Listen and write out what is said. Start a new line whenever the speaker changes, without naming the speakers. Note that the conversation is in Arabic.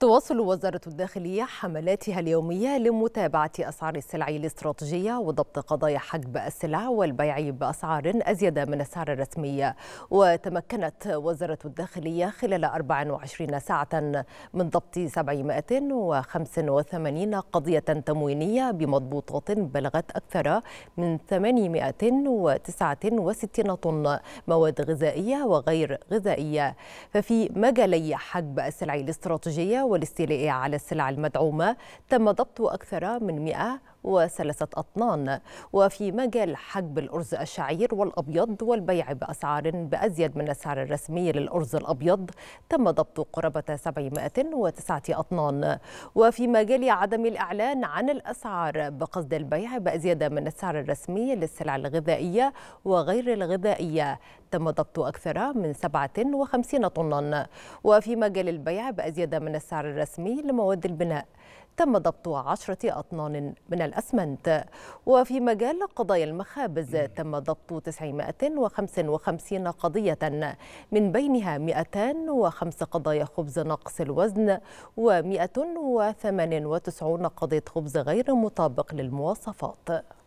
تواصل وزارة الداخلية حملاتها اليومية لمتابعة أسعار السلع الاستراتيجية وضبط قضايا حجب السلع والبيع بأسعار أزيد من السعر الرسمي وتمكنت وزارة الداخلية خلال 24 ساعة من ضبط 785 قضية تموينية بمضبوطات بلغت أكثر من 869 طن مواد غذائية وغير غذائية ففي مجالي حجب السلع الاستراتيجية والاستيلاء على السلع المدعومة تم ضبط أكثر من 100 وسلسة أطنان وفي مجال حجب الأرز الشعير والأبيض والبيع بأسعار بأزيد من السعر الرسمي للأرز الأبيض تم ضبط قرابة 709 أطنان وفي مجال عدم الإعلان عن الأسعار بقصد البيع بأزيد من السعر الرسمي للسلع الغذائية وغير الغذائية تم ضبط أكثر من 57 طنا وفي مجال البيع بأزيد من السعر الرسمي لمواد البناء تم ضبط عشرة أطنان من الأسمنت وفي مجال قضايا المخابز تم ضبط 955 قضية من بينها 205 قضايا خبز نقص الوزن و 198 قضية خبز غير مطابق للمواصفات